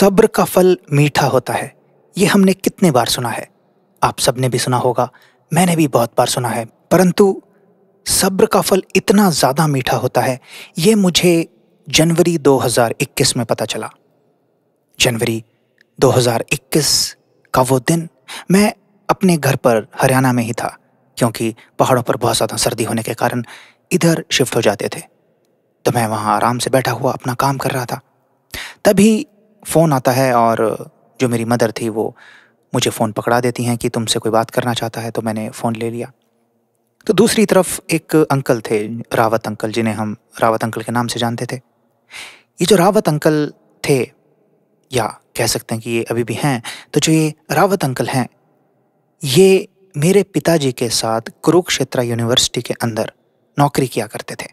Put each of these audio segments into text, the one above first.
सब्र का फल मीठा होता है ये हमने कितने बार सुना है आप सब ने भी सुना होगा मैंने भी बहुत बार सुना है परंतु सब्र का फल इतना ज़्यादा मीठा होता है ये मुझे जनवरी 2021 में पता चला जनवरी 2021 का वो दिन मैं अपने घर पर हरियाणा में ही था क्योंकि पहाड़ों पर बहुत ज़्यादा सर्दी होने के कारण इधर शिफ्ट हो जाते थे तो मैं वहाँ आराम से बैठा हुआ अपना काम कर रहा था तभी फ़ोन आता है और जो मेरी मदर थी वो मुझे फ़ोन पकड़ा देती हैं कि तुमसे कोई बात करना चाहता है तो मैंने फ़ोन ले लिया तो दूसरी तरफ एक अंकल थे रावत अंकल जिन्हें हम रावत अंकल के नाम से जानते थे ये जो रावत अंकल थे या कह सकते हैं कि ये अभी भी हैं तो जो ये रावत अंकल हैं ये मेरे पिताजी के साथ कुरुक्षेत्रा यूनिवर्सिटी के अंदर नौकरी किया करते थे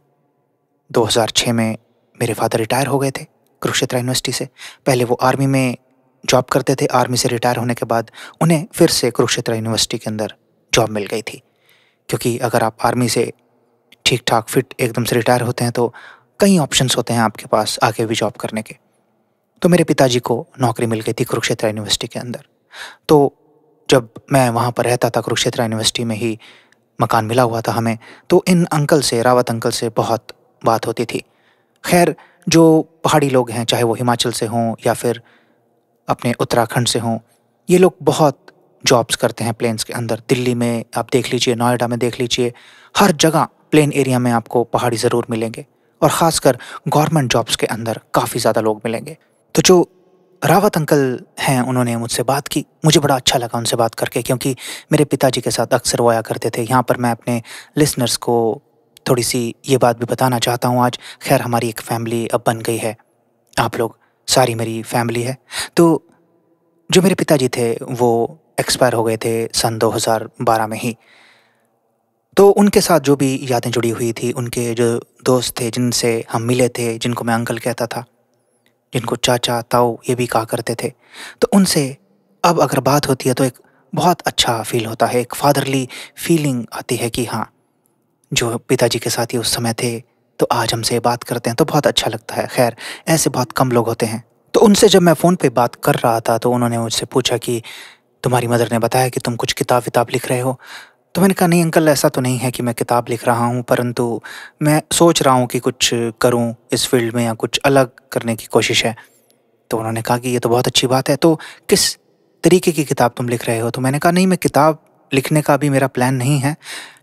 2006 में मेरे फादर रिटायर हो गए थे कुरुक्षेत्र यूनिवर्सिटी से पहले वो आर्मी में जॉब करते थे आर्मी से रिटायर होने के बाद उन्हें फिर से कुरुक्षेत्र यूनिवर्सिटी के अंदर जॉब मिल गई थी क्योंकि अगर आप आर्मी से ठीक ठाक फिट एकदम से रिटायर होते हैं तो कई ऑप्शंस होते हैं आपके पास आगे भी जॉब करने के तो मेरे पिताजी को नौकरी मिल गई थी कुरुक्षेत्र यूनिवर्सिटी के अंदर तो जब मैं वहाँ पर रहता था कुरुक्षेत्र यूनिवर्सिटी में ही मकान मिला हुआ था हमें तो इन अंकल से रावत अंकल से बहुत बात होती थी खैर जो पहाड़ी लोग हैं चाहे वो हिमाचल से हों या फिर अपने उत्तराखंड से हों ये लोग बहुत जॉब्स करते हैं प्लेन्स के अंदर दिल्ली में आप देख लीजिए नोएडा में देख लीजिए हर जगह प्लेन एरिया में आपको पहाड़ी ज़रूर मिलेंगे और ख़ासकर गवर्नमेंट जॉब्स के अंदर काफ़ी ज़्यादा लोग मिलेंगे तो जो रावत अंकल हैं उन्होंने मुझसे बात की मुझे बड़ा अच्छा लगा उनसे बात करके क्योंकि मेरे पिताजी के साथ अक्सर वो आया करते थे यहाँ पर मैं अपने लिसनर्स को थोड़ी सी ये बात भी बताना चाहता हूँ आज खैर हमारी एक फैमिली अब बन गई है आप लोग सारी मेरी फैमिली है तो जो मेरे पिताजी थे वो एक्सपायर हो गए थे सन 2012 में ही तो उनके साथ जो भी यादें जुड़ी हुई थी उनके जो दोस्त थे जिनसे हम मिले थे जिनको मैं अंकल कहता था जिनको चाचा ताऊ ये भी कहा करते थे तो उनसे अब अगर बात होती है तो एक बहुत अच्छा फील होता है एक फादरली फीलिंग आती है कि हाँ जो पिताजी के साथ ही उस समय थे तो आज हमसे बात करते हैं तो बहुत अच्छा लगता है खैर ऐसे बहुत कम लोग होते हैं तो उनसे जब मैं फ़ोन पे बात कर रहा था तो उन्होंने मुझसे पूछा कि तुम्हारी मदर ने बताया कि तुम कुछ किताब विताब लिख रहे हो तो मैंने कहा नहीं अंकल ऐसा तो नहीं है कि मैं किताब लिख रहा हूँ परंतु मैं सोच रहा हूँ कि कुछ करूँ इस फील्ड में या कुछ अलग करने की कोशिश है तो उन्होंने कहा कि ये तो बहुत अच्छी बात है तो किस तरीके की किताब तुम लिख रहे हो तो मैंने कहा नहीं मैं किताब लिखने का भी मेरा प्लान नहीं है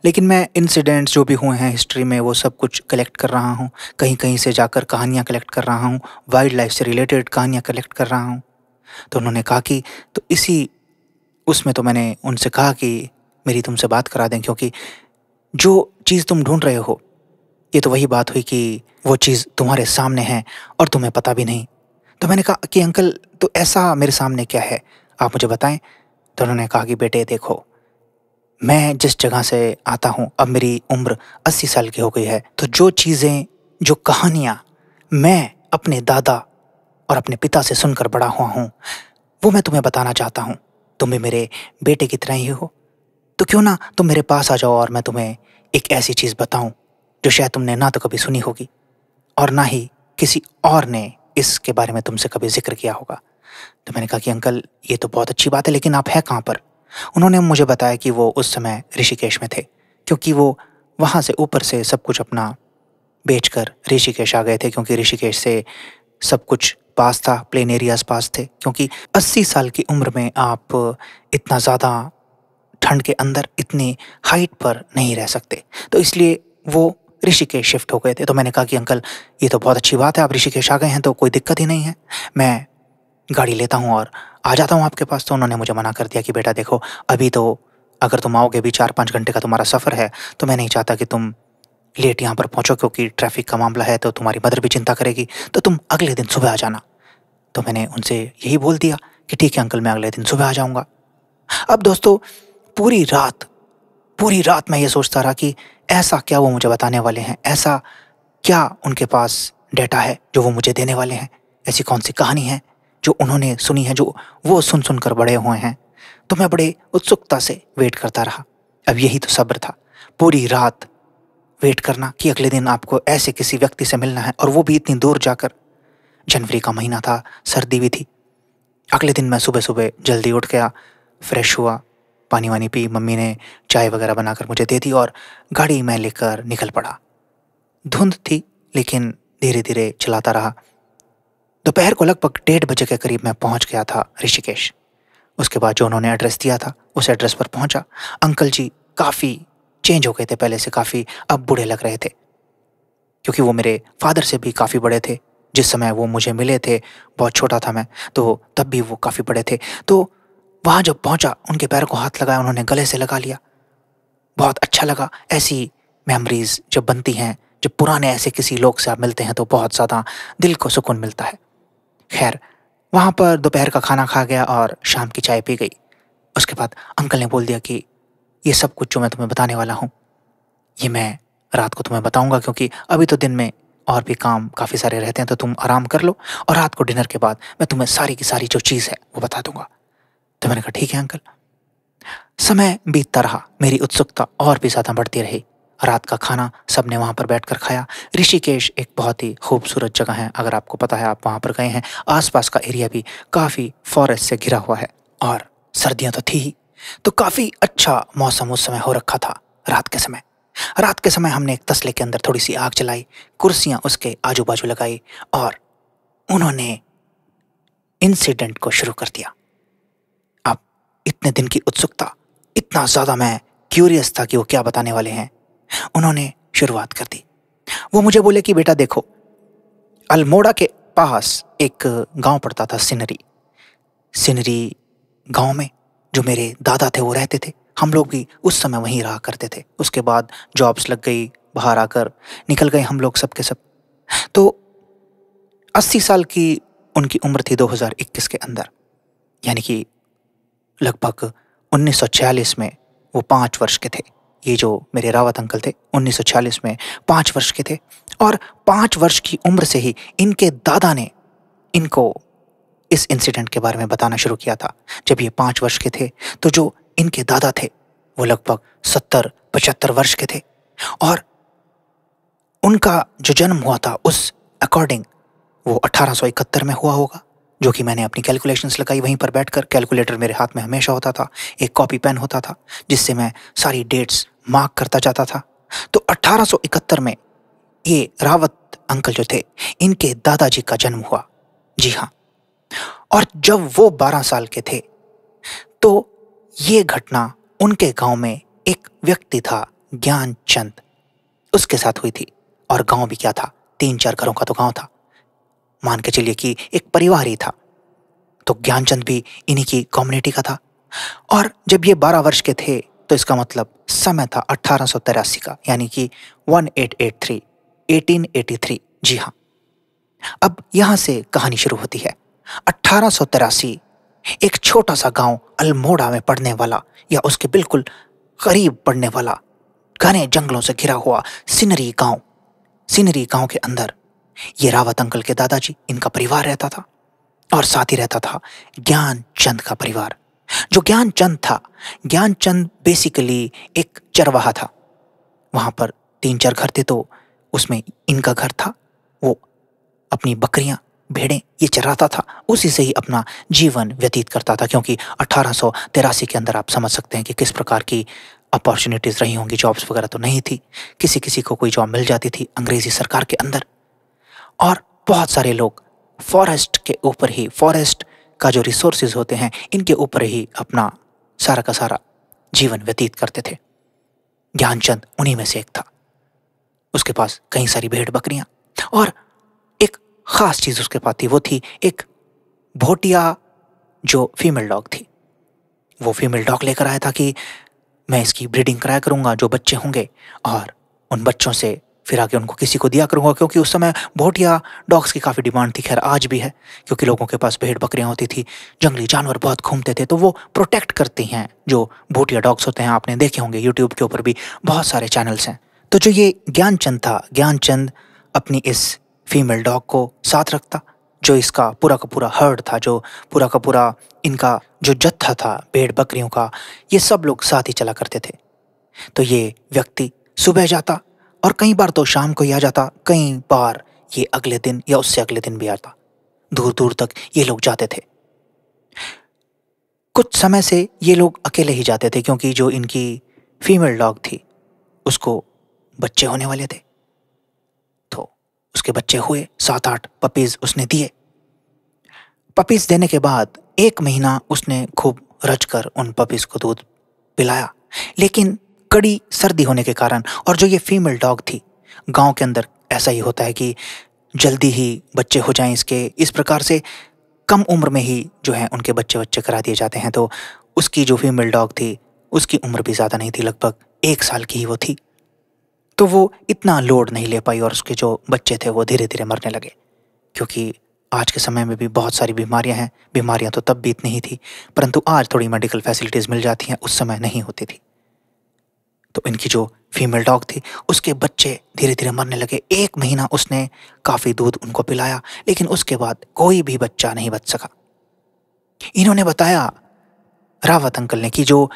लेकिन मैं इंसिडेंट्स जो भी हुए हैं हिस्ट्री में वो सब कुछ कलेक्ट कर रहा हूँ कहीं कहीं से जाकर कहानियाँ कलेक्ट कर रहा हूँ वाइल्ड लाइफ से रिलेटेड कहानियाँ कलेक्ट कर रहा हूँ तो उन्होंने कहा कि तो इसी उसमें तो मैंने उनसे कहा कि मेरी तुमसे बात करा दें क्योंकि जो चीज़ तुम ढूंढ रहे हो ये तो वही बात हुई कि वो चीज़ तुम्हारे सामने है और तुम्हें पता भी नहीं तो मैंने कहा कि अंकल तो ऐसा मेरे सामने क्या है आप मुझे बताएं तो उन्होंने कहा कि बेटे देखो मैं जिस जगह से आता हूँ अब मेरी उम्र अस्सी साल की हो गई है तो जो चीज़ें जो कहानियाँ मैं अपने दादा और अपने पिता से सुनकर बड़ा हुआ हूँ वो मैं तुम्हें बताना चाहता हूँ तुम भी मेरे बेटे की तरह ही हो तो क्यों ना तुम मेरे पास आ जाओ और मैं तुम्हें एक ऐसी चीज़ बताऊँ जो शायद तुमने ना तो कभी सुनी होगी और ना ही किसी और ने इसके बारे में तुमसे कभी जिक्र किया होगा तो मैंने कहा कि अंकल ये तो बहुत अच्छी बात है लेकिन आप है कहाँ पर उन्होंने मुझे बताया कि वो उस समय ऋषिकेश में थे क्योंकि वो वहाँ से ऊपर से सब कुछ अपना बेचकर ऋषिकेश आ गए थे क्योंकि ऋषिकेश से सब कुछ पास था प्लेन एरियाज पास थे क्योंकि 80 साल की उम्र में आप इतना ज़्यादा ठंड के अंदर इतनी हाइट पर नहीं रह सकते तो इसलिए वो ऋषिकेश शिफ्ट हो गए थे तो मैंने कहा कि अंकल ये तो बहुत अच्छी बात है आप ऋषिकेश आ गए हैं तो कोई दिक्कत ही नहीं है मैं गाड़ी लेता हूँ और आ जाता हूँ आपके पास तो उन्होंने मुझे मना कर दिया कि बेटा देखो अभी तो अगर तुम आओगे भी चार पाँच घंटे का तुम्हारा सफ़र है तो मैं नहीं चाहता कि तुम लेट यहाँ पर पहुँचो क्योंकि ट्रैफिक का मामला है तो तुम्हारी मदर भी चिंता करेगी तो तुम अगले दिन सुबह आ जाना तो मैंने उनसे यही बोल दिया कि ठीक है अंकल मैं अगले दिन सुबह आ जाऊँगा अब दोस्तों पूरी रात पूरी रात मैं ये सोचता रहा कि ऐसा क्या वो मुझे बताने वाले हैं ऐसा क्या उनके पास डेटा है जो वो मुझे देने वाले हैं ऐसी कौन सी कहानी है जो उन्होंने सुनी है जो वो सुन सुनकर बड़े हुए हैं तो मैं बड़े उत्सुकता से वेट करता रहा अब यही तो सब्र था पूरी रात वेट करना कि अगले दिन आपको ऐसे किसी व्यक्ति से मिलना है और वो भी इतनी दूर जाकर जनवरी का महीना था सर्दी भी थी अगले दिन मैं सुबह सुबह जल्दी उठ गया फ्रेश हुआ पानी वानी पी मम्मी ने चाय वगैरह बनाकर मुझे दे दी और गाड़ी मैं लेकर निकल पड़ा धुंध थी लेकिन धीरे धीरे चलाता रहा दोपहर को लगभग डेढ़ बजे के करीब मैं पहुंच गया था ऋषिकेश उसके बाद जो उन्होंने एड्रेस दिया था उस एड्रेस पर पहुंचा अंकल जी काफ़ी चेंज हो गए थे पहले से काफ़ी अब बूढ़े लग रहे थे क्योंकि वो मेरे फादर से भी काफ़ी बड़े थे जिस समय वो मुझे मिले थे बहुत छोटा था मैं तो तब भी वो काफ़ी बड़े थे तो वहाँ जब पहुँचा उनके पैर को हाथ लगाया उन्होंने गले से लगा लिया बहुत अच्छा लगा ऐसी मेमरीज़ जब बनती हैं जब पुराने ऐसे किसी लोग से आप मिलते हैं तो बहुत ज़्यादा दिल को सुकून मिलता है खैर वहाँ पर दोपहर का खाना खा गया और शाम की चाय पी गई उसके बाद अंकल ने बोल दिया कि ये सब कुछ जो मैं तुम्हें बताने वाला हूँ ये मैं रात को तुम्हें बताऊँगा क्योंकि अभी तो दिन में और भी काम काफ़ी सारे रहते हैं तो तुम आराम कर लो और रात को डिनर के बाद मैं तुम्हें सारी की सारी जो चीज़ है वो बता दूंगा तो मैंने कहा ठीक है अंकल समय बीतता रहा मेरी उत्सुकता और भी ज़्यादा बढ़ती रही रात का खाना सबने वहाँ पर बैठकर खाया ऋषिकेश एक बहुत ही खूबसूरत जगह है अगर आपको पता है आप वहाँ पर गए हैं आसपास का एरिया भी काफ़ी फॉरेस्ट से घिरा हुआ है और सर्दियाँ तो थी ही तो काफ़ी अच्छा मौसम उस समय हो रखा था रात के समय रात के समय हमने एक तस्ले के अंदर थोड़ी सी आग जलाई कुर्सियाँ उसके आजू बाजू लगाई और उन्होंने इंसिडेंट को शुरू कर दिया अब इतने दिन की उत्सुकता इतना ज़्यादा मैं क्यूरियस था कि वो क्या बताने वाले हैं उन्होंने शुरुआत कर दी वो मुझे बोले कि बेटा देखो अल्मोड़ा के पास एक गांव पड़ता था सिनरी सिनरी गांव में जो मेरे दादा थे वो रहते थे हम लोग भी उस समय वहीं रहा करते थे उसके बाद जॉब्स लग गई बाहर आकर निकल गए हम लोग सब के सब तो 80 साल की उनकी उम्र थी 2021 के अंदर यानी कि लगभग 1946 में वो पाँच वर्ष के थे ये जो मेरे रावत अंकल थे 1946 में पाँच वर्ष के थे और पाँच वर्ष की उम्र से ही इनके दादा ने इनको इस इंसिडेंट के बारे में बताना शुरू किया था जब ये पाँच वर्ष के थे तो जो इनके दादा थे वो लगभग सत्तर पचहत्तर वर्ष के थे और उनका जो जन्म हुआ था उस अकॉर्डिंग वो 1871 में हुआ होगा जो कि मैंने अपनी कैलकुलेशंस लगाई वहीं पर बैठकर कैलकुलेटर मेरे हाथ में हमेशा होता था एक कॉपी पेन होता था जिससे मैं सारी डेट्स मार्क करता जाता था तो 1871 में ये रावत अंकल जो थे इनके दादाजी का जन्म हुआ जी हाँ और जब वो 12 साल के थे तो ये घटना उनके गांव में एक व्यक्ति था ज्ञानचंद उसके साथ हुई थी और गांव भी क्या था तीन चार घरों का तो गांव था मान के चलिए कि एक परिवार ही था तो ज्ञानचंद भी इन्हीं की कम्युनिटी का था और जब ये बारह वर्ष के थे तो इसका मतलब समय था अट्ठारह का यानी कि 1883 1883 जी हाँ अब यहाँ से कहानी शुरू होती है अट्ठारह एक छोटा सा गांव अल्मोड़ा में पड़ने वाला या उसके बिल्कुल करीब पड़ने वाला घने जंगलों से घिरा हुआ सिनरी गांव सिनरी गांव के अंदर ये रावत अंकल के दादाजी इनका परिवार रहता था और साथ ही रहता था ज्ञान चंद का परिवार जो ज्ञानचंद था ज्ञानचंद बेसिकली एक चरवाहा था वहाँ पर तीन चार घर थे तो उसमें इनका घर था वो अपनी बकरियाँ भेड़ें ये चराता था उसी से ही अपना जीवन व्यतीत करता था क्योंकि अठारह के अंदर आप समझ सकते हैं कि किस प्रकार की अपॉर्चुनिटीज़ रही होंगी जॉब्स वगैरह तो नहीं थी किसी किसी को कोई जॉब मिल जाती थी अंग्रेज़ी सरकार के अंदर और बहुत सारे लोग फॉरेस्ट के ऊपर ही फॉरेस्ट का जो रिसोर्सेज होते हैं इनके ऊपर ही अपना सारा का सारा जीवन व्यतीत करते थे ज्ञानचंद उन्हीं में से एक था उसके पास कई सारी भेड़ बकरियां और एक ख़ास चीज़ उसके पास थी वो थी एक भोटिया जो फीमेल डॉग थी वो फीमेल डॉग लेकर आया था कि मैं इसकी ब्रीडिंग कराया करूंगा जो बच्चे होंगे और उन बच्चों से फिर आगे उनको किसी को दिया करूँगा क्योंकि उस समय भोटिया डॉग्स की काफ़ी डिमांड थी खैर आज भी है क्योंकि लोगों के पास भेड़ बकरियाँ होती थी जंगली जानवर बहुत घूमते थे तो वो प्रोटेक्ट करती हैं जो भोटिया डॉग्स होते हैं आपने देखे होंगे यूट्यूब के ऊपर भी बहुत सारे चैनल्स हैं तो जो ये ज्ञानचंद था ज्ञानचंद अपनी इस फीमेल डॉग को साथ रखता जो इसका पूरा का पूरा हर्ड था जो पूरा का पूरा इनका जो जत्था था भेड़ बकरियों का ये सब लोग साथ ही चला करते थे तो ये व्यक्ति सुबह जाता और कई बार तो शाम को ही आ जाता कई बार ये अगले दिन या उससे अगले दिन भी आता दूर दूर तक ये लोग जाते थे कुछ समय से ये लोग अकेले ही जाते थे क्योंकि जो इनकी फीमेल डॉग थी उसको बच्चे होने वाले थे तो उसके बच्चे हुए सात आठ पपीज उसने दिए पपीज देने के बाद एक महीना उसने खूब रचकर उन पपीज को दूध पिलाया लेकिन कड़ी सर्दी होने के कारण और जो ये फीमेल डॉग थी गांव के अंदर ऐसा ही होता है कि जल्दी ही बच्चे हो जाएं इसके इस प्रकार से कम उम्र में ही जो है उनके बच्चे बच्चे करा दिए जाते हैं तो उसकी जो फीमेल डॉग थी उसकी उम्र भी ज़्यादा नहीं थी लगभग एक साल की ही वो थी तो वो इतना लोड नहीं ले पाई और उसके जो बच्चे थे वो धीरे धीरे मरने लगे क्योंकि आज के समय में भी बहुत सारी बीमारियां हैं बीमारियां तो तब भी इतनी ही थी परंतु आज थोड़ी मेडिकल फैसिलिटीज़ मिल जाती हैं उस समय नहीं होती थी तो इनकी जो फीमेल डॉग थी उसके बच्चे धीरे धीरे मरने लगे एक महीना उसने काफ़ी दूध उनको पिलाया लेकिन उसके बाद कोई भी बच्चा नहीं बच सका इन्होंने बताया रावत अंकल ने कि जो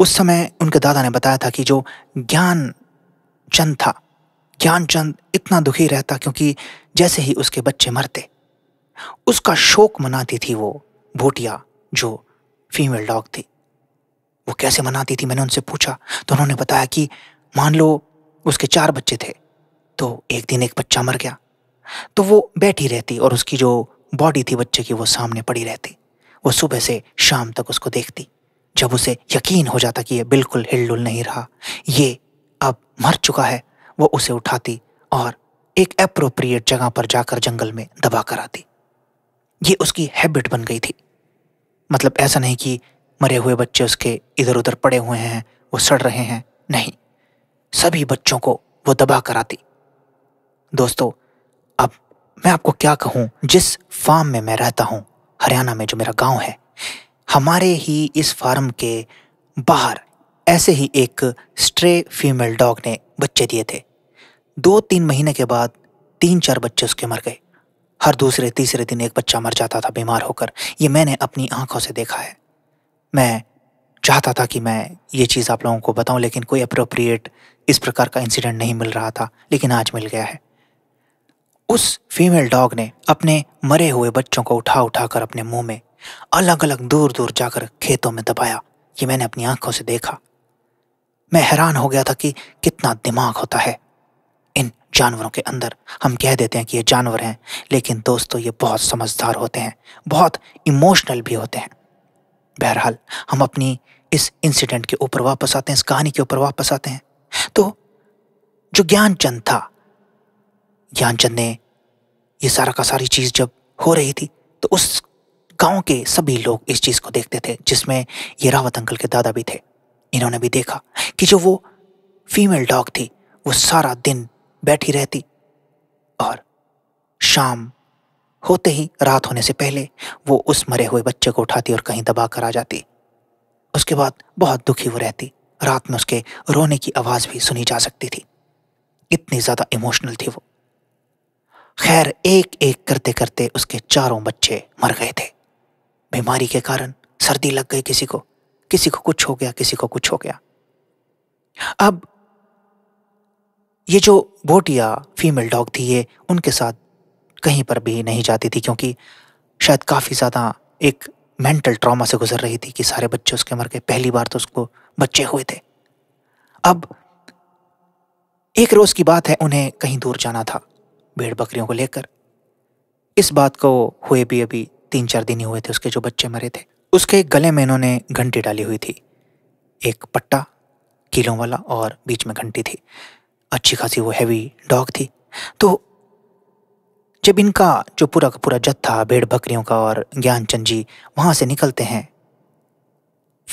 उस समय उनके दादा ने बताया था कि जो ज्ञान चंद था ज्ञान चंद इतना दुखी रहता क्योंकि जैसे ही उसके बच्चे मरते उसका शोक मनाती थी वो भोटिया जो फीमेल डॉग थी वो कैसे मनाती थी मैंने उनसे पूछा तो उन्होंने बताया कि मान लो उसके चार बच्चे थे तो एक दिन एक बच्चा मर गया तो वो बैठी रहती और उसकी जो बॉडी थी बच्चे की वो सामने पड़ी रहती वो सुबह से शाम तक उसको देखती जब उसे यकीन हो जाता कि ये बिल्कुल हिलडुल नहीं रहा ये अब मर चुका है वो उसे उठाती और एक अप्रोप्रिएट जगह पर जाकर जंगल में दबा कर आती ये उसकी हैबिट बन गई थी मतलब ऐसा नहीं कि मरे हुए बच्चे उसके इधर उधर पड़े हुए हैं वो सड़ रहे हैं नहीं सभी बच्चों को वो दबा कर आती दोस्तों अब मैं आपको क्या कहूँ जिस फार्म में मैं रहता हूँ हरियाणा में जो मेरा गांव है हमारे ही इस फार्म के बाहर ऐसे ही एक स्ट्रे फीमेल डॉग ने बच्चे दिए थे दो तीन महीने के बाद तीन चार बच्चे उसके मर गए हर दूसरे तीसरे दिन एक बच्चा मर जाता था बीमार होकर ये मैंने अपनी आंखों से देखा है मैं चाहता था कि मैं ये चीज़ आप लोगों को बताऊं लेकिन कोई अप्रोप्रिएट इस प्रकार का इंसिडेंट नहीं मिल रहा था लेकिन आज मिल गया है उस फीमेल डॉग ने अपने मरे हुए बच्चों को उठा उठा कर अपने मुंह में अलग अलग दूर दूर जाकर खेतों में दबाया ये मैंने अपनी आंखों से देखा मैं हैरान हो गया था कि कितना दिमाग होता है इन जानवरों के अंदर हम कह देते हैं कि ये जानवर हैं लेकिन दोस्तों ये बहुत समझदार होते हैं बहुत इमोशनल भी होते हैं बहरहाल हम अपनी इस इंसिडेंट के ऊपर वापस आते हैं इस कहानी के ऊपर वापस आते हैं तो जो ज्ञानचंद था ज्ञानचंद ने ये सारा का सारी चीज़ जब हो रही थी तो उस गांव के सभी लोग इस चीज़ को देखते थे जिसमें ये रावत अंकल के दादा भी थे इन्होंने भी देखा कि जो वो फीमेल डॉग थी वो सारा दिन बैठी रहती और शाम होते ही रात होने से पहले वो उस मरे हुए बच्चे को उठाती और कहीं दबा कर आ जाती उसके बाद बहुत दुखी वो रहती रात में उसके रोने की आवाज़ भी सुनी जा सकती थी इतनी ज़्यादा इमोशनल थी वो खैर एक एक करते करते उसके चारों बच्चे मर गए थे बीमारी के कारण सर्दी लग गई किसी को किसी को कुछ हो गया किसी को कुछ हो गया अब ये जो बोटिया फीमेल डॉग थी ये उनके साथ कहीं पर भी नहीं जाती थी क्योंकि शायद काफ़ी ज़्यादा एक मेंटल ट्रॉमा से गुजर रही थी कि सारे बच्चे उसके मर गए पहली बार तो उसको बच्चे हुए थे अब एक रोज़ की बात है उन्हें कहीं दूर जाना था भेड़ बकरियों को लेकर इस बात को हुए भी अभी तीन चार दिन ही हुए थे उसके जो बच्चे मरे थे उसके गले में इन्होंने घंटी डाली हुई थी एक पट्टा किलों वाला और बीच में घंटी थी अच्छी खासी वो हैवी डॉग थी तो जब इनका जो पूरा का पूरा जत्था भेड़ बकरियों का और ज्ञानचंद जी वहाँ से निकलते हैं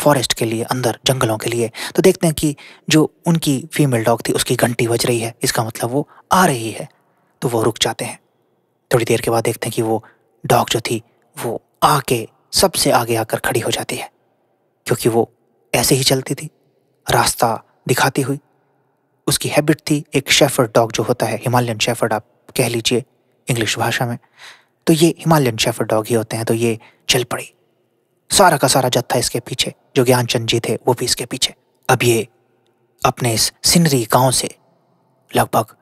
फॉरेस्ट के लिए अंदर जंगलों के लिए तो देखते हैं कि जो उनकी फीमेल डॉग थी उसकी घंटी बज रही है इसका मतलब वो आ रही है तो वो रुक जाते हैं थोड़ी देर के बाद देखते हैं कि वो डॉग जो थी वो आके सबसे आगे आकर खड़ी हो जाती है क्योंकि वो ऐसे ही चलती थी रास्ता दिखाती हुई उसकी हैबिट थी एक शेफर्ड डॉग जो होता है हिमालयन शेफर्ड आप कह लीजिए इंग्लिश भाषा में तो ये हिमालयन शेफर डॉग ही होते हैं तो ये चल पड़ी सारा का सारा जत्था इसके पीछे जो ज्ञानचंद जी थे वो भी इसके पीछे अब ये अपने इस सिनरी गांव से लगभग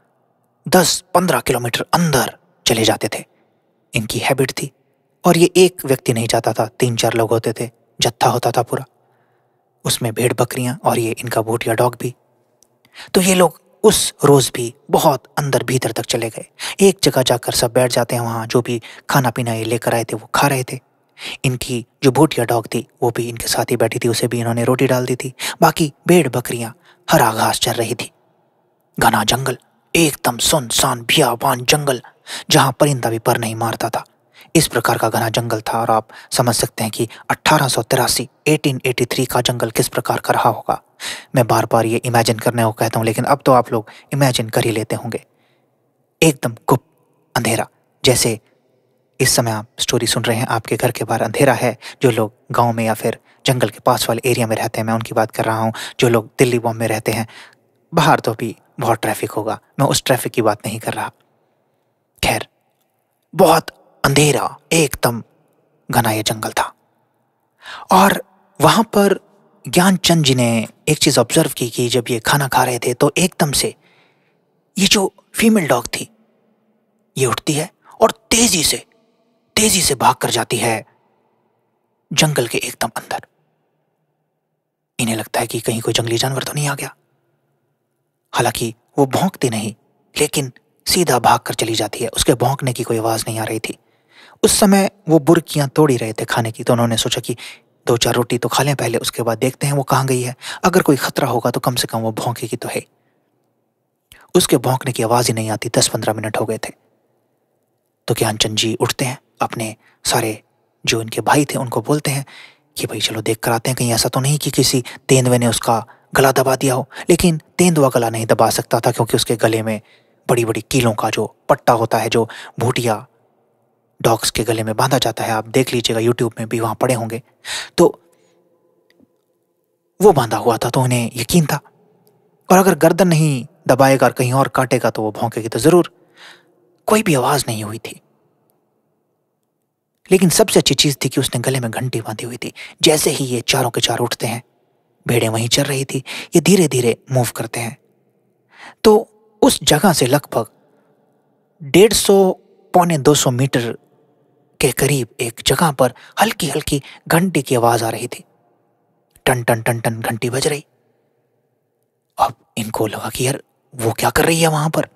दस पंद्रह किलोमीटर अंदर चले जाते थे इनकी हैबिट थी और ये एक व्यक्ति नहीं जाता था तीन चार लोग होते थे जत्था होता था पूरा उसमें भेड़ बकरियां और ये इनका बोटिया डॉग भी तो ये लोग उस रोज़ भी बहुत अंदर भीतर तक चले गए एक जगह जाकर सब बैठ जाते हैं वहाँ जो भी खाना पीना ये लेकर आए थे वो खा रहे थे इनकी जो भूटिया डॉग थी वो भी इनके साथ ही बैठी थी उसे भी इन्होंने रोटी डाल दी थी बाकी भेड़ बकरियाँ हरा घास चल रही थी घना जंगल एकदम सुनसान भियावान जंगल जहाँ परिंदा भी पर नहीं मारता था इस प्रकार का घना जंगल था और आप समझ सकते हैं कि अट्ठारह सौ का जंगल किस प्रकार का रहा होगा मैं बार बार ये इमेजिन करने को कहता हूँ लेकिन अब तो आप लोग इमेजिन कर ही लेते होंगे एकदम गुप अंधेरा जैसे इस समय आप स्टोरी सुन रहे हैं आपके घर के बाहर अंधेरा है जो लोग गांव में या फिर जंगल के पास वाले एरिया में रहते हैं मैं उनकी बात कर रहा हूँ जो लोग दिल्ली बॉम्बे रहते हैं बाहर तो भी बहुत ट्रैफिक होगा मैं उस ट्रैफिक की बात नहीं कर रहा खैर बहुत अंधेरा एकदम घना यह जंगल था और वहाँ पर ज्ञानचंद जी ने एक चीज़ ऑब्जर्व की कि जब ये खाना खा रहे थे तो एकदम से ये जो फीमेल डॉग थी ये उठती है और तेजी से तेजी से भाग कर जाती है जंगल के एकदम अंदर इन्हें लगता है कि कहीं कोई जंगली जानवर तो नहीं आ गया हालांकि वो भौंकती नहीं लेकिन सीधा भाग कर चली जाती है उसके भौंकने की कोई आवाज़ नहीं आ रही थी उस समय वो बुरकियां तोड़ ही रहे थे खाने की तो उन्होंने सोचा कि दो चार रोटी तो खा लें पहले उसके बाद देखते हैं वो कहाँ गई है अगर कोई ख़तरा होगा तो कम से कम वो भौंकेगी तो है उसके भौंकने की आवाज़ ही नहीं आती दस पंद्रह मिनट हो गए थे तो ज्ञानचंद जी उठते हैं अपने सारे जो इनके भाई थे उनको बोलते हैं कि भाई चलो देख कर आते हैं कहीं ऐसा तो नहीं कि किसी तेंदुए ने उसका गला दबा दिया हो लेकिन तेंदुआ गला नहीं दबा सकता था क्योंकि उसके गले में बड़ी बड़ी कीलों का जो पट्टा होता है जो भूटिया डॉग्स के गले में बांधा जाता है आप देख लीजिएगा यूट्यूब में भी वहां पड़े होंगे तो वो बांधा हुआ था तो उन्हें यकीन था और अगर गर्दन नहीं दबाएगा और कहीं और काटेगा तो वो भौंकेगी तो ज़रूर कोई भी आवाज़ नहीं हुई थी लेकिन सबसे अच्छी चीज़ थी कि उसने गले में घंटी बांधी हुई थी जैसे ही ये चारों के चार उठते हैं भेड़े वहीं चल रही थी ये धीरे धीरे मूव करते हैं तो उस जगह से लगभग डेढ़ सौ पौने दो सौ मीटर के करीब एक जगह पर हल्की हल्की घंटी की आवाज आ रही थी टन टन टन टन घंटी बज रही अब इनको लगा कि यार वो क्या कर रही है वहां पर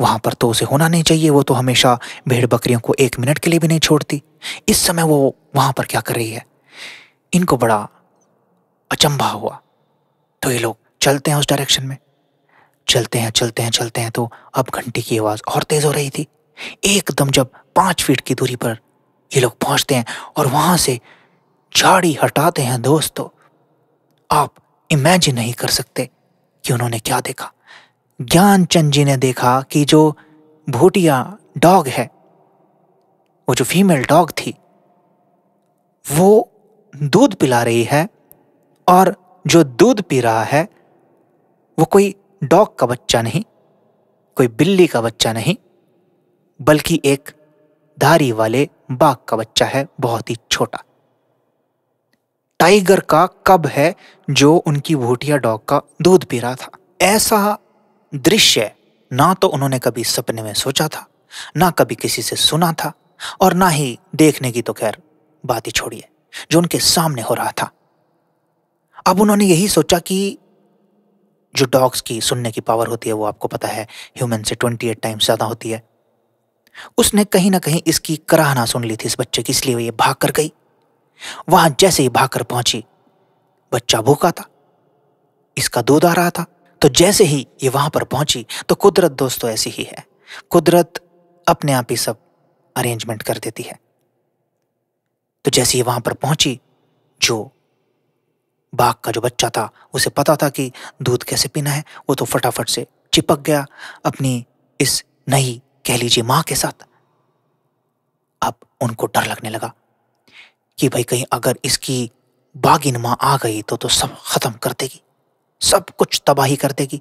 वहां पर तो उसे होना नहीं चाहिए वो तो हमेशा भेड़ बकरियों को एक मिनट के लिए भी नहीं छोड़ती इस समय वो वहां पर क्या कर रही है इनको बड़ा अचंभा हुआ तो ये लोग चलते हैं उस डायरेक्शन में चलते हैं चलते हैं चलते हैं तो अब घंटी की आवाज़ और तेज़ हो रही थी एकदम जब पांच फीट की दूरी पर ये लोग पहुंचते हैं और वहां से झाड़ी हटाते हैं दोस्तों आप इमेजिन नहीं कर सकते कि उन्होंने क्या देखा ज्ञानचंद जी ने देखा कि जो भूटिया डॉग है वो जो फीमेल डॉग थी वो दूध पिला रही है और जो दूध पी रहा है वो कोई डॉग का बच्चा नहीं कोई बिल्ली का बच्चा नहीं बल्कि एक धारी वाले बाघ का बच्चा है बहुत ही छोटा टाइगर का कब है जो उनकी भूटिया डॉग का दूध पी रहा था ऐसा दृश्य ना तो उन्होंने कभी सपने में सोचा था ना कभी किसी से सुना था और ना ही देखने की तो खैर बात ही छोड़िए जो उनके सामने हो रहा था अब उन्होंने यही सोचा कि जो डॉग्स की सुनने की पावर होती है वो आपको पता है ह्यूमन से ट्वेंटी एट टाइम्स ज़्यादा होती है उसने कहीं ना कहीं इसकी कराहना सुन ली थी इस बच्चे की इसलिए ये भाग कर गई वहां जैसे ही भागकर पहुंची बच्चा भूखा था इसका दूध आ रहा था तो जैसे ही ये वहां पर पहुंची तो कुदरत दोस्तों ऐसी ही है कुदरत अपने आप ही सब अरेंजमेंट कर देती है तो जैसे ही वहां पर पहुंची जो बाघ का जो बच्चा था उसे पता था कि दूध कैसे पीना है वो तो फटाफट से चिपक गया अपनी इस नई कह लीजिए मां के साथ अब उनको डर लगने लगा कि भाई कहीं अगर इसकी बागिन मां आ गई तो तो सब खत्म कर देगी सब कुछ तबाही कर देगी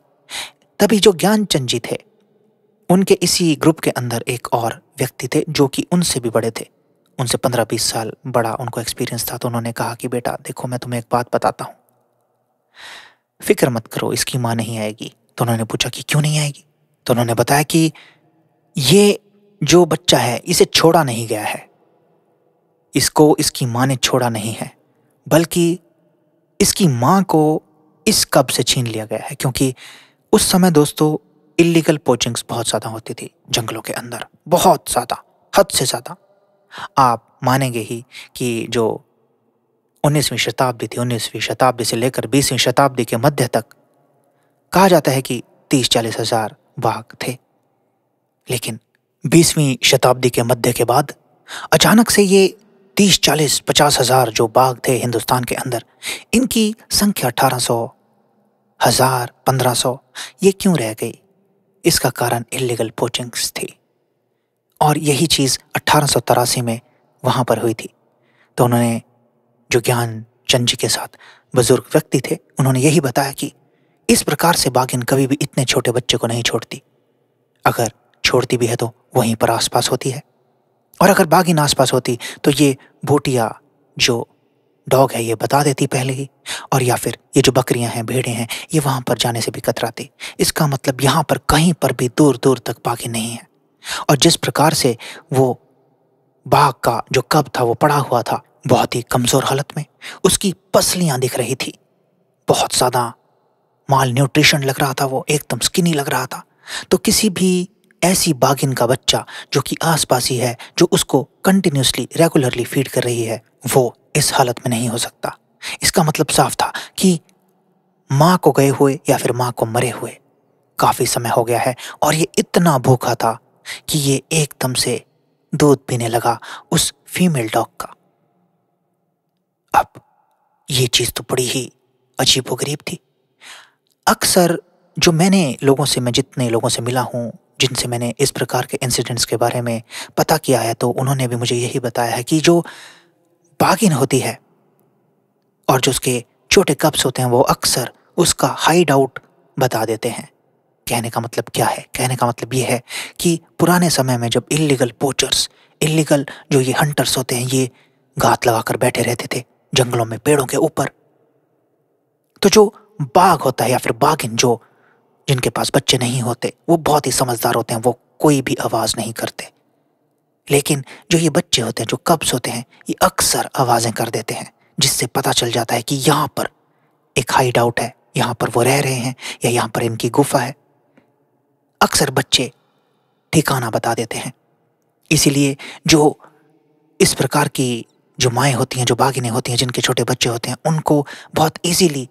तभी जो ज्ञानचंद जी थे उनके इसी ग्रुप के अंदर एक और व्यक्ति थे जो कि उनसे भी बड़े थे उनसे पंद्रह बीस साल बड़ा उनको एक्सपीरियंस था तो उन्होंने कहा कि बेटा देखो मैं तुम्हें एक बात बताता हूं फिक्र मत करो इसकी मां नहीं आएगी तो उन्होंने पूछा कि क्यों नहीं आएगी तो उन्होंने बताया कि ये जो बच्चा है इसे छोड़ा नहीं गया है इसको इसकी माँ ने छोड़ा नहीं है बल्कि इसकी माँ को इस कब से छीन लिया गया है क्योंकि उस समय दोस्तों इलीगल पोचिंग्स बहुत ज़्यादा होती थी जंगलों के अंदर बहुत ज़्यादा हद से ज़्यादा आप मानेंगे ही कि जो 19वीं शताब्दी थी 19वीं शताब्दी से लेकर 20वीं शताब्दी के मध्य तक कहा जाता है कि तीस चालीस हजार बाघ थे लेकिन बीसवीं शताब्दी के मध्य के बाद अचानक से ये तीस चालीस पचास हजार जो बाघ थे हिंदुस्तान के अंदर इनकी संख्या अठारह सौ हजार पंद्रह सौ ये क्यों रह गई इसका कारण इलीगल पोचिंग्स थी और यही चीज़ अट्ठारह में वहाँ पर हुई थी तो उन्होंने जो ज्ञान चंद जी के साथ बुजुर्ग व्यक्ति थे उन्होंने यही बताया कि इस प्रकार से बागिन कभी भी इतने छोटे बच्चे को नहीं छोड़ती अगर छोड़ती भी है तो वहीं पर आसपास होती है और अगर बाघिन आसपास होती तो ये भूटिया जो डॉग है ये बता देती पहले ही और या फिर ये जो बकरियां हैं भेड़े हैं ये वहां पर जाने से भी कतराती इसका मतलब यहाँ पर कहीं पर भी दूर दूर तक बागी नहीं है और जिस प्रकार से वो बाघ का जो कब था वो पड़ा हुआ था बहुत ही कमज़ोर हालत में उसकी पसलियाँ दिख रही थी बहुत ज़्यादा माल न्यूट्रिशन लग रहा था वो एकदम स्किनी लग रहा था तो किसी भी ऐसी बागिन का बच्चा जो कि आसपास ही है जो उसको कंटिन्यूसली रेगुलरली फीड कर रही है वो इस हालत में नहीं हो सकता इसका मतलब साफ था कि माँ को गए हुए या फिर माँ को मरे हुए काफ़ी समय हो गया है और ये इतना भूखा था कि ये एकदम से दूध पीने लगा उस फीमेल डॉग का अब ये चीज़ तो बड़ी ही अजीबोगरीब थी अक्सर जो मैंने लोगों से मैं जितने लोगों से मिला हूँ जिनसे मैंने इस प्रकार के इंसिडेंट्स के बारे में पता किया है तो उन्होंने भी मुझे यही बताया है कि जो बागिन होती है और जो उसके छोटे कप्स होते हैं वो अक्सर उसका हाइड आउट बता देते हैं कहने का मतलब क्या है कहने का मतलब ये है कि पुराने समय में जब इलीगल पोचर्स इलीगल जो ये हंटर्स होते हैं ये घात लगाकर बैठे रहते थे जंगलों में पेड़ों के ऊपर तो जो बाघ होता है या फिर बाघिन जो जिनके पास बच्चे नहीं होते वो बहुत ही समझदार होते हैं वो कोई भी आवाज़ नहीं करते लेकिन जो ये बच्चे होते हैं जो कब्ज होते हैं ये अक्सर आवाज़ें कर देते हैं जिससे पता चल जाता है कि यहाँ पर एक हाइड आउट है यहाँ पर वो रह रहे हैं या यहाँ पर इनकी गुफा है अक्सर बच्चे ठिकाना बता देते हैं इसीलिए जो इस प्रकार की जो माएँ होती हैं जो बागिनें होती हैं जिनके छोटे बच्चे होते हैं उनको बहुत इजीली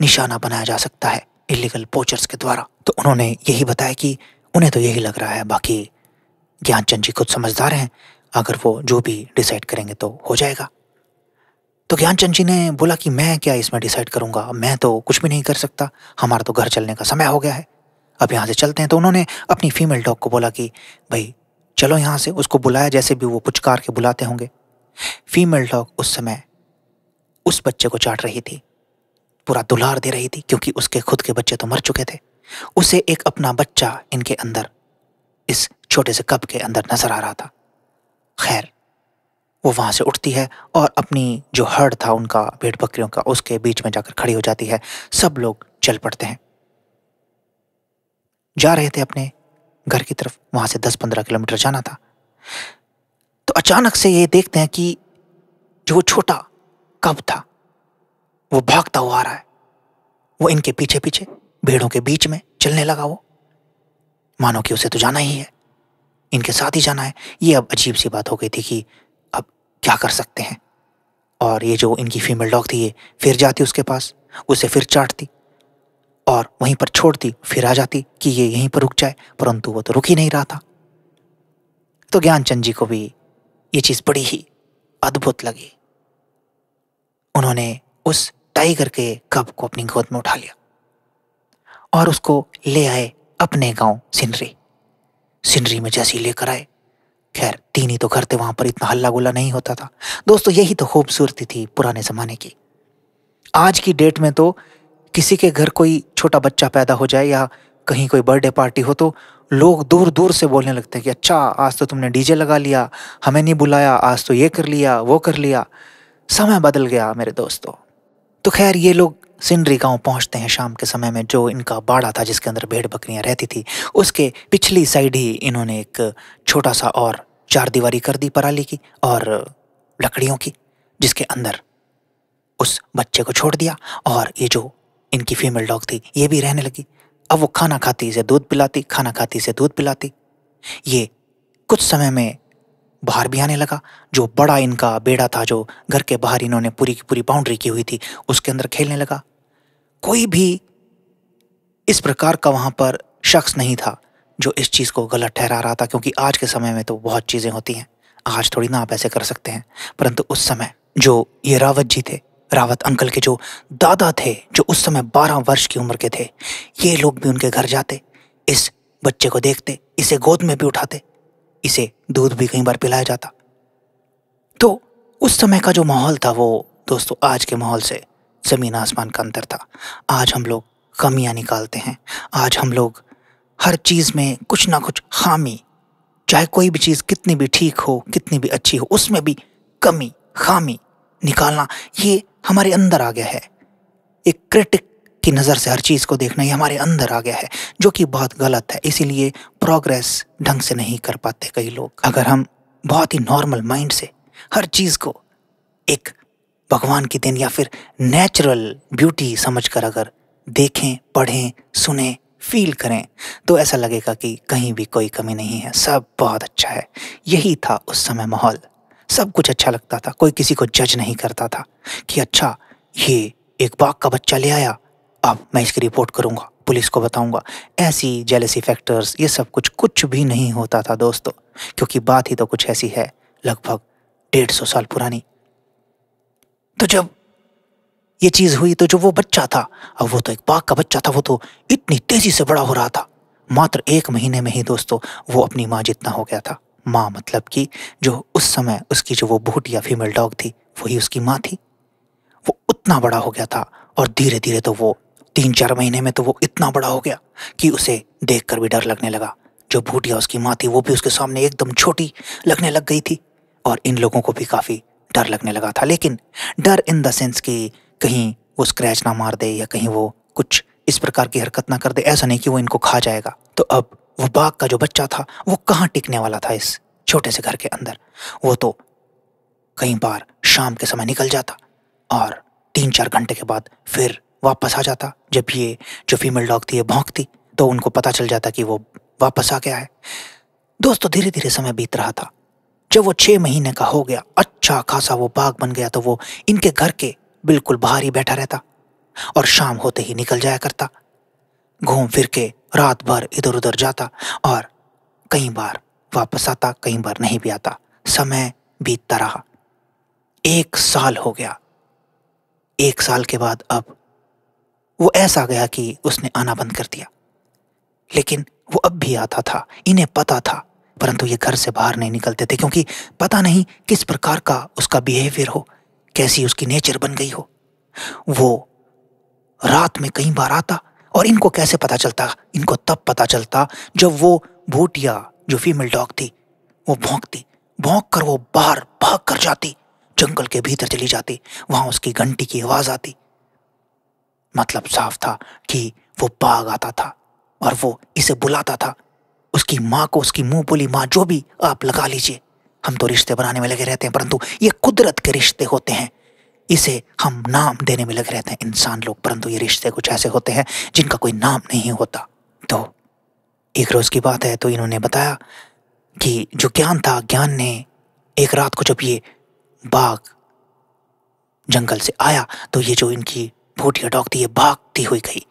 निशाना बनाया जा सकता है इलीगल पोचर्स के द्वारा तो उन्होंने यही बताया कि उन्हें तो यही लग रहा है बाकी ज्ञानचंद जी खुद समझदार हैं अगर वो जो भी डिसाइड करेंगे तो हो जाएगा तो ज्ञानचंद जी ने बोला कि मैं क्या इसमें डिसाइड करूंगा मैं तो कुछ भी नहीं कर सकता हमारा तो घर चलने का समय हो गया है अब यहाँ से चलते हैं तो उन्होंने अपनी फीमेल डॉग को बोला कि भाई चलो यहाँ से उसको बुलाया जैसे भी वो पुचकार के बुलाते होंगे फीमेल डॉग उस समय उस बच्चे को चाट रही थी पूरा दुलार दे रही थी क्योंकि उसके खुद के बच्चे तो मर चुके थे उसे एक अपना बच्चा इनके अंदर इस छोटे से कप के अंदर नजर आ रहा था खैर वो वहाँ से उठती है और अपनी जो हर्ड था उनका भेड़ बकरियों का उसके बीच में जाकर खड़ी हो जाती है सब लोग चल पड़ते हैं जा रहे थे अपने घर की तरफ वहाँ से दस पंद्रह किलोमीटर जाना था तो अचानक से ये देखते हैं कि जो वो छोटा कब था वो भागता हुआ आ रहा है वो इनके पीछे पीछे भेड़ों के बीच में चलने लगा वो मानो कि उसे तो जाना ही है इनके साथ ही जाना है ये अब अजीब सी बात हो गई थी कि अब क्या कर सकते हैं और ये जो इनकी फीमेल डॉग थी ये फिर जाती उसके पास उसे फिर चाटती और वहीं पर छोड़ती फिर आ जाती कि ये यहीं पर रुक जाए परंतु वो तो रुक ही नहीं रहा था तो ज्ञानचंद जी को भी ये चीज़ बड़ी ही अद्भुत लगी उन्होंने उस टाइगर के कप को अपनी गोद में उठा लिया और उसको ले आए अपने गांव सिनरी सिनरी में जैसे ही लेकर आए खैर तीन ही तो घर थे वहां पर इतना हल्ला गुल्ला नहीं होता था दोस्तों यही तो खूबसूरती थी पुराने जमाने की आज की डेट में तो किसी के घर कोई छोटा बच्चा पैदा हो जाए या कहीं कोई बर्थडे पार्टी हो तो लोग दूर दूर से बोलने लगते हैं कि अच्छा आज तो तुमने डीजे लगा लिया हमें नहीं बुलाया आज तो ये कर लिया वो कर लिया समय बदल गया मेरे दोस्तों तो खैर ये लोग सिंडरी गांव पहुंचते हैं शाम के समय में जो इनका बाड़ा था जिसके अंदर भेड़ बकरियां रहती थी उसके पिछली साइड ही इन्होंने एक छोटा सा और चार दीवारी कर दी पराली की और लकड़ियों की जिसके अंदर उस बच्चे को छोड़ दिया और ये जो इनकी फीमेल डॉग थी ये भी रहने लगी अब वो खाना खाती इसे दूध पिलाती खाना खाती इसे दूध पिलाती ये कुछ समय में बाहर भी आने लगा जो बड़ा इनका बेड़ा था जो घर के बाहर इन्होंने पूरी की पूरी बाउंड्री की हुई थी उसके अंदर खेलने लगा कोई भी इस प्रकार का वहाँ पर शख्स नहीं था जो इस चीज़ को गलत ठहरा रहा था क्योंकि आज के समय में तो बहुत चीज़ें होती हैं आज थोड़ी ना आप ऐसे कर सकते हैं परंतु उस समय जो ये रावत जी थे रावत अंकल के जो दादा थे जो उस समय बारह वर्ष की उम्र के थे ये लोग भी उनके घर जाते इस बच्चे को देखते इसे गोद में भी उठाते इसे दूध भी कई बार पिलाया जाता तो उस समय का जो माहौल था वो दोस्तों आज के माहौल से ज़मीन आसमान का अंतर था आज हम लोग कमियाँ निकालते हैं आज हम लोग हर चीज़ में कुछ ना कुछ खामी चाहे कोई भी चीज़ कितनी भी ठीक हो कितनी भी अच्छी हो उसमें भी कमी खामी निकालना ये हमारे अंदर आ गया है एक क्रिटिक की नज़र से हर चीज़ को देखना ये हमारे अंदर आ गया है जो कि बहुत गलत है इसीलिए प्रोग्रेस ढंग से नहीं कर पाते कई लोग अगर हम बहुत ही नॉर्मल माइंड से हर चीज़ को एक भगवान की देन या फिर नेचुरल ब्यूटी समझकर अगर देखें पढ़ें सुने फील करें तो ऐसा लगेगा कि कहीं भी कोई कमी नहीं है सब बहुत अच्छा है यही था उस समय माहौल सब कुछ अच्छा लगता था कोई किसी को जज नहीं करता था कि अच्छा ये एक बाग का बच्चा ले आया अब मैं इसकी रिपोर्ट करूँगा पुलिस को बताऊँगा ऐसी जेलसी फैक्टर्स ये सब कुछ कुछ भी नहीं होता था दोस्तों क्योंकि बात ही तो कुछ ऐसी है लगभग डेढ़ सौ साल पुरानी तो जब ये चीज़ हुई तो जो वो बच्चा था अब वो तो एक बाघ का बच्चा था वो तो इतनी तेज़ी से बड़ा हो रहा था मात्र एक महीने में ही दोस्तों वो अपनी माँ जितना हो गया था माँ मतलब कि जो उस समय उसकी जो वो बूट या फीमेल डॉग थी वही उसकी माँ थी वो उतना बड़ा हो गया था और धीरे धीरे तो वो तीन चार महीने में तो वो इतना बड़ा हो गया कि उसे देख भी डर लगने लगा जो भूटिया उसकी माँ थी वो भी उसके सामने एकदम छोटी लगने लग गई थी और इन लोगों को भी काफ़ी डर लगने लगा था लेकिन डर इन द सेंस कि कहीं वो स्क्रैच ना मार दे या कहीं वो कुछ इस प्रकार की हरकत ना कर दे ऐसा नहीं कि वो इनको खा जाएगा तो अब वो बाघ का जो बच्चा था वो कहाँ टिकने वाला था इस छोटे से घर के अंदर वो तो कई बार शाम के समय निकल जाता और तीन चार घंटे के बाद फिर वापस आ जाता जब ये जो फीमेल डॉग थी ये भौंकती तो उनको पता चल जाता कि वो वापस आ गया है दोस्तों धीरे धीरे समय बीत रहा था जब वो छः महीने का हो गया अच्छा खासा वो बाघ बन गया तो वो इनके घर के बिल्कुल बाहर ही बैठा रहता और शाम होते ही निकल जाया करता घूम फिर के रात भर इधर उधर जाता और कई बार वापस आता कई बार नहीं भी आता समय बीतता रहा एक साल हो गया एक साल के बाद अब वो ऐसा गया कि उसने आना बंद कर दिया लेकिन वो अब भी आता था इन्हें पता था परंतु ये घर से बाहर नहीं निकलते थे क्योंकि पता नहीं किस प्रकार का उसका बिहेवियर हो कैसी उसकी नेचर बन गई हो वो रात में कई बार आता और इनको कैसे पता चलता इनको तब पता चलता जब वो भूटिया जो फीमेल डॉग थी वो भोंकती भोंक कर वो बाहर भाग कर जाती जंगल के भीतर चली जाती वहां उसकी घंटी की आवाज़ आती मतलब साफ था कि वो बाघ आता था और वो इसे बुलाता था उसकी माँ को उसकी मुंह बोली माँ जो भी आप लगा लीजिए हम तो रिश्ते बनाने में लगे रहते हैं परंतु ये कुदरत के रिश्ते होते हैं इसे हम नाम देने में लगे रहते हैं इंसान लोग परंतु ये रिश्ते कुछ ऐसे होते हैं जिनका कोई नाम नहीं होता तो एक रोज़ की बात है तो इन्होंने बताया कि जो ज्ञान था ज्ञान ने एक रात को जब ये बाघ जंगल से आया तो ये जो इनकी भूटिया डॉकती ये भागती हुई गई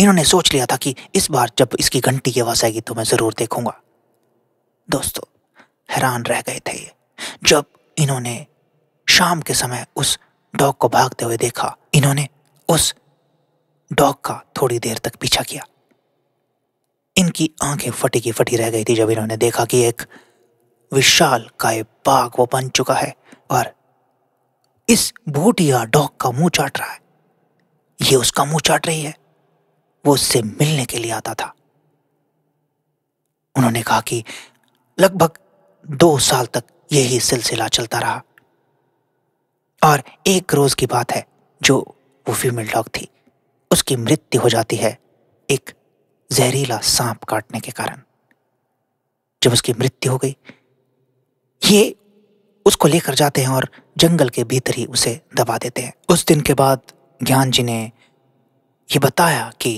इन्होंने सोच लिया था कि इस बार जब इसकी घंटी की आवाज़ आएगी तो मैं ज़रूर देखूंगा दोस्तों हैरान रह गए थे जब इन्होंने शाम के समय उस डॉग को भागते हुए देखा इन्होंने उस डॉग का थोड़ी देर तक पीछा किया इनकी आंखें फटी की फटी रह गई थी जब इन्होंने देखा कि एक विशाल काय बाघ वो बन चुका है और इस भूटिया डॉग का मुंह चाट रहा है ये उसका मुंह चाट रही है वो उससे मिलने के लिए आता था उन्होंने कहा कि लगभग दो साल तक यही सिलसिला चलता रहा और एक रोज की बात है जो वो फीमेल डॉग थी उसकी मृत्यु हो जाती है एक जहरीला सांप काटने के कारण जब उसकी मृत्यु हो गई ये उसको लेकर जाते हैं और जंगल के भीतर ही उसे दबा देते हैं उस दिन के बाद ज्ञान जी ने ये बताया कि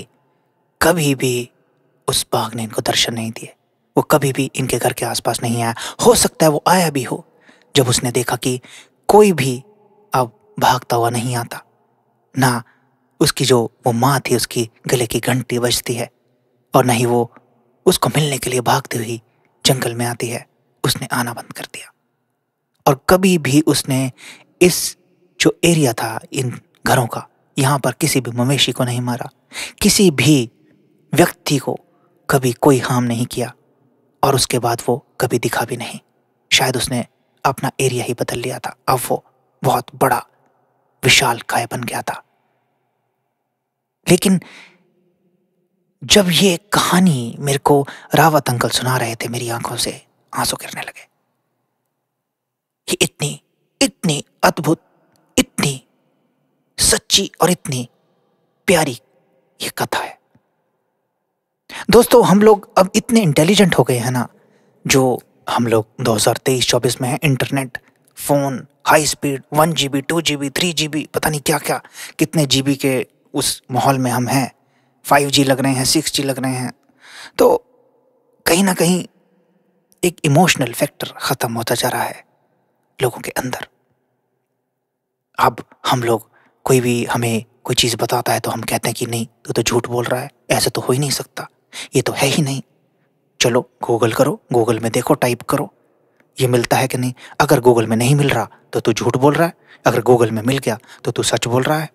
कभी भी उस बाघ ने इनको दर्शन नहीं दिए वो कभी भी इनके घर के आसपास नहीं आया हो सकता है वो आया भी हो जब उसने देखा कि कोई भी अब भागता हुआ नहीं आता ना उसकी जो वो माँ थी उसकी गले की घंटी बजती है और ना ही वो उसको मिलने के लिए भागती हुई जंगल में आती है उसने आना बंद कर दिया और कभी भी उसने इस जो एरिया था इन घरों का यहां पर किसी भी मवेशी को नहीं मारा किसी भी व्यक्ति को कभी कोई हार्म नहीं किया और उसके बाद वो कभी दिखा भी नहीं शायद उसने अपना एरिया ही बदल लिया था अब वो बहुत बड़ा विशाल काय बन गया था लेकिन जब ये कहानी मेरे को रावत अंकल सुना रहे थे मेरी आंखों से आंसू गिरने लगे कि इतनी इतनी अद्भुत इतनी सच्ची और इतनी प्यारी ये कथा है दोस्तों हम लोग अब इतने इंटेलिजेंट हो गए हैं ना जो हम लोग 2023-24 में हैं internet phone high speed one G B two G B three G B पता नहीं क्या क्या कितने जी बी के उस माहौल में हम हैं फाइव जी लग रहे हैं सिक्स जी लग रहे हैं तो कहीं ना कहीं एक इमोशनल फैक्टर ख़त्म होता जा रहा है लोगों के अंदर अब हम लोग कोई भी हमें कोई चीज़ बताता है तो हम कहते हैं कि नहीं तू तो झूठ बोल रहा है ऐसा तो हो ही नहीं सकता ये तो है ही नहीं चलो गूगल करो गूगल में देखो टाइप करो ये मिलता है कि नहीं अगर गूगल में नहीं मिल रहा तो तू झूठ बोल रहा है अगर गूगल में मिल गया तो तू सच बोल रहा है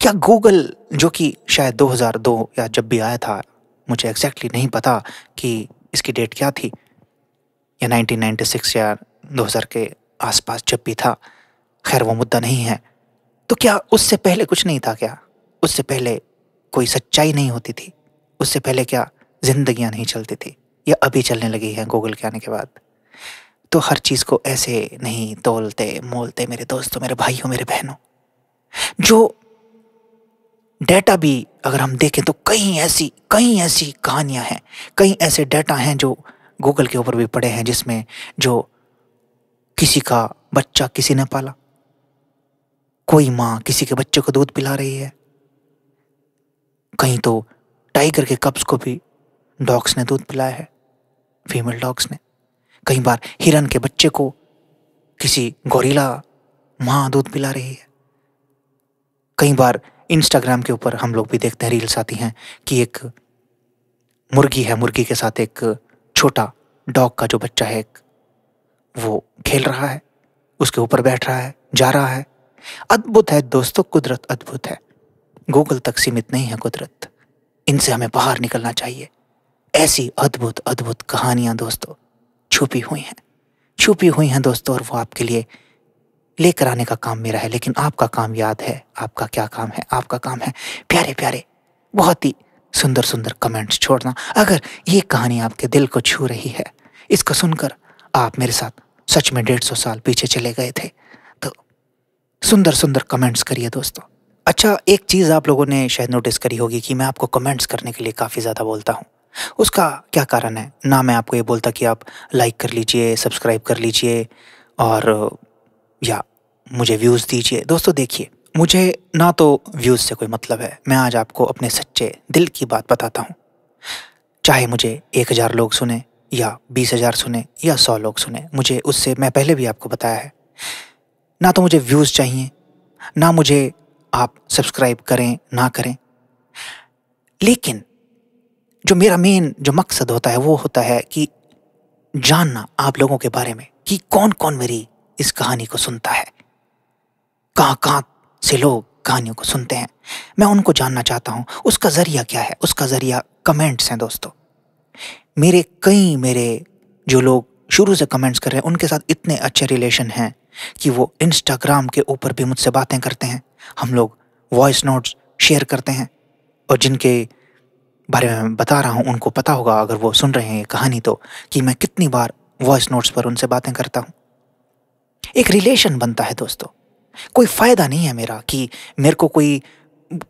क्या गूगल जो कि शायद 2002 या जब भी आया था मुझे एग्जैक्टली नहीं पता कि इसकी डेट क्या थी या 1996 या 2000 के आसपास जब भी था खैर वो मुद्दा नहीं है तो क्या उससे पहले कुछ नहीं था क्या उससे पहले कोई सच्चाई नहीं होती थी उससे पहले क्या जिंदगियां नहीं चलती थी या अभी चलने लगी हैं गूगल के आने के बाद तो हर चीज़ को ऐसे नहीं तोलते मोलते मेरे दोस्तों मेरे भाइयों मेरे बहनों जो डेटा भी अगर हम देखें तो कई ऐसी कई ऐसी कहानियां हैं कई ऐसे डेटा हैं जो गूगल के ऊपर भी पड़े हैं जिसमें जो किसी का बच्चा किसी ने पाला कोई माँ किसी के बच्चे को दूध पिला रही है कहीं तो टाइगर के कब्स को भी डॉग्स ने दूध पिलाया है फीमेल डॉग्स ने कई बार हिरन के बच्चे को किसी गोरीला माँ दूध पिला रही है कई बार इंस्टाग्राम के ऊपर हम लोग भी देखते हैं रील्स आती हैं कि एक मुर्गी है मुर्गी के साथ एक छोटा डॉग का जो बच्चा है एक वो खेल रहा है उसके ऊपर बैठ रहा है जा रहा है अद्भुत है दोस्तों कुदरत अद्भुत है गूगल तक सीमित नहीं है कुदरत इनसे हमें बाहर निकलना चाहिए ऐसी अद्भुत अद्भुत कहानियां दोस्तों छुपी हुई हैं छुपी हुई हैं दोस्तों और वो आपके लिए लेकर आने का काम मेरा है लेकिन आपका काम याद है आपका क्या काम है आपका काम है प्यारे प्यारे बहुत ही सुंदर सुंदर कमेंट्स छोड़ना अगर ये कहानी आपके दिल को छू रही है इसको सुनकर आप मेरे साथ सच में डेढ़ सौ साल पीछे चले गए थे सुंदर सुंदर कमेंट्स करिए दोस्तों अच्छा एक चीज़ आप लोगों ने शायद नोटिस करी होगी कि मैं आपको कमेंट्स करने के लिए काफ़ी ज़्यादा बोलता हूँ उसका क्या कारण है ना मैं आपको ये बोलता कि आप लाइक कर लीजिए सब्सक्राइब कर लीजिए और या मुझे व्यूज़ दीजिए दोस्तों देखिए मुझे ना तो व्यूज़ से कोई मतलब है मैं आज आपको अपने सच्चे दिल की बात बताता हूँ चाहे मुझे एक हज़ार लोग सुने या बीस हज़ार सुने या सौ लोग सुने मुझे उससे मैं पहले भी आपको बताया है ना तो मुझे व्यूज़ चाहिए ना मुझे आप सब्सक्राइब करें ना करें लेकिन जो मेरा मेन जो मकसद होता है वो होता है कि जानना आप लोगों के बारे में कि कौन कौन मेरी इस कहानी को सुनता है कहाँ कहाँ से लोग कहानियों को सुनते हैं मैं उनको जानना चाहता हूँ उसका ज़रिया क्या है उसका ज़रिया कमेंट्स हैं दोस्तों मेरे कई मेरे जो लोग शुरू से कमेंट्स कर रहे हैं उनके साथ इतने अच्छे रिलेशन हैं कि वो इंस्टाग्राम के ऊपर भी मुझसे बातें करते हैं हम लोग वॉइस नोट्स शेयर करते हैं और जिनके बारे में मैं बता रहा हूँ उनको पता होगा अगर वो सुन रहे हैं ये कहानी तो कि मैं कितनी बार वॉइस नोट्स पर उनसे बातें करता हूँ एक रिलेशन बनता है दोस्तों कोई फ़ायदा नहीं है मेरा कि मेरे को कोई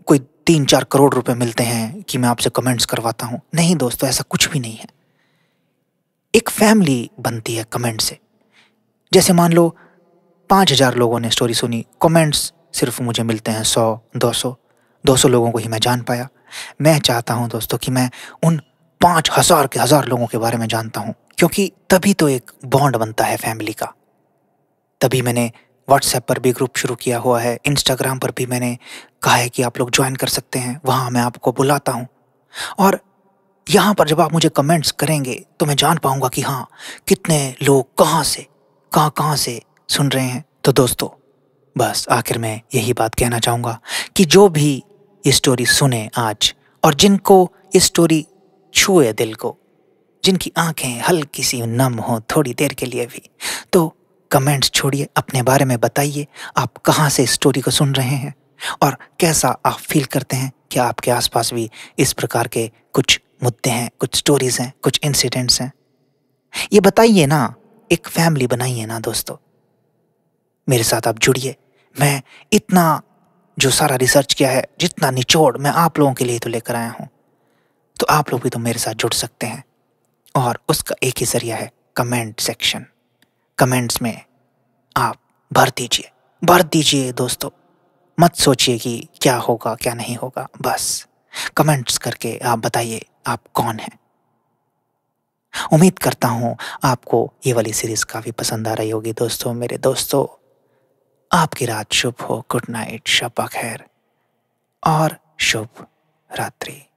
कोई तीन चार करोड़ रुपए मिलते हैं कि मैं आपसे कमेंट्स करवाता हूँ नहीं दोस्तों ऐसा कुछ भी नहीं है एक फैमिली बनती है कमेंट से जैसे मान लो पाँच हज़ार लोगों ने स्टोरी सुनी कमेंट्स सिर्फ मुझे मिलते हैं सौ दो सौ दो सौ लोगों को ही मैं जान पाया मैं चाहता हूँ दोस्तों कि मैं उन पाँच हज़ार के हज़ार लोगों के बारे में जानता हूँ क्योंकि तभी तो एक बॉन्ड बनता है फैमिली का तभी मैंने व्हाट्सएप पर भी ग्रुप शुरू किया हुआ है इंस्टाग्राम पर भी मैंने कहा है कि आप लोग ज्वाइन कर सकते हैं वहाँ मैं आपको बुलाता हूँ और यहाँ पर जब आप मुझे कमेंट्स करेंगे तो मैं जान पाऊँगा कि हाँ कितने लोग कहाँ से कहाँ कहाँ से सुन रहे हैं तो दोस्तों बस आखिर में यही बात कहना चाहूँगा कि जो भी ये स्टोरी सुने आज और जिनको ये स्टोरी छुए दिल को जिनकी आंखें हल्की सी नम हो थोड़ी देर के लिए भी तो कमेंट्स छोड़िए अपने बारे में बताइए आप कहाँ से स्टोरी को सुन रहे हैं और कैसा आप फील करते हैं कि आपके आसपास भी इस प्रकार के कुछ मुद्दे हैं कुछ स्टोरीज हैं कुछ इंसिडेंट्स हैं ये बताइए ना एक फैमिली बनाइए ना दोस्तों मेरे साथ आप जुड़िए मैं इतना जो सारा रिसर्च किया है जितना निचोड़ मैं आप लोगों के लिए तो लेकर आया हूँ तो आप लोग भी तो मेरे साथ जुड़ सकते हैं और उसका एक ही ज़रिया है कमेंट सेक्शन कमेंट्स में आप भर दीजिए भर दीजिए दोस्तों मत सोचिए कि क्या होगा क्या नहीं होगा बस कमेंट्स करके आप बताइए आप कौन हैं उम्मीद करता हूँ आपको ये वाली सीरीज़ काफ़ी पसंद आ रही होगी दोस्तों मेरे दोस्तों आपकी रात शुभ हो गुड नाइट शबा खैर और शुभ रात्रि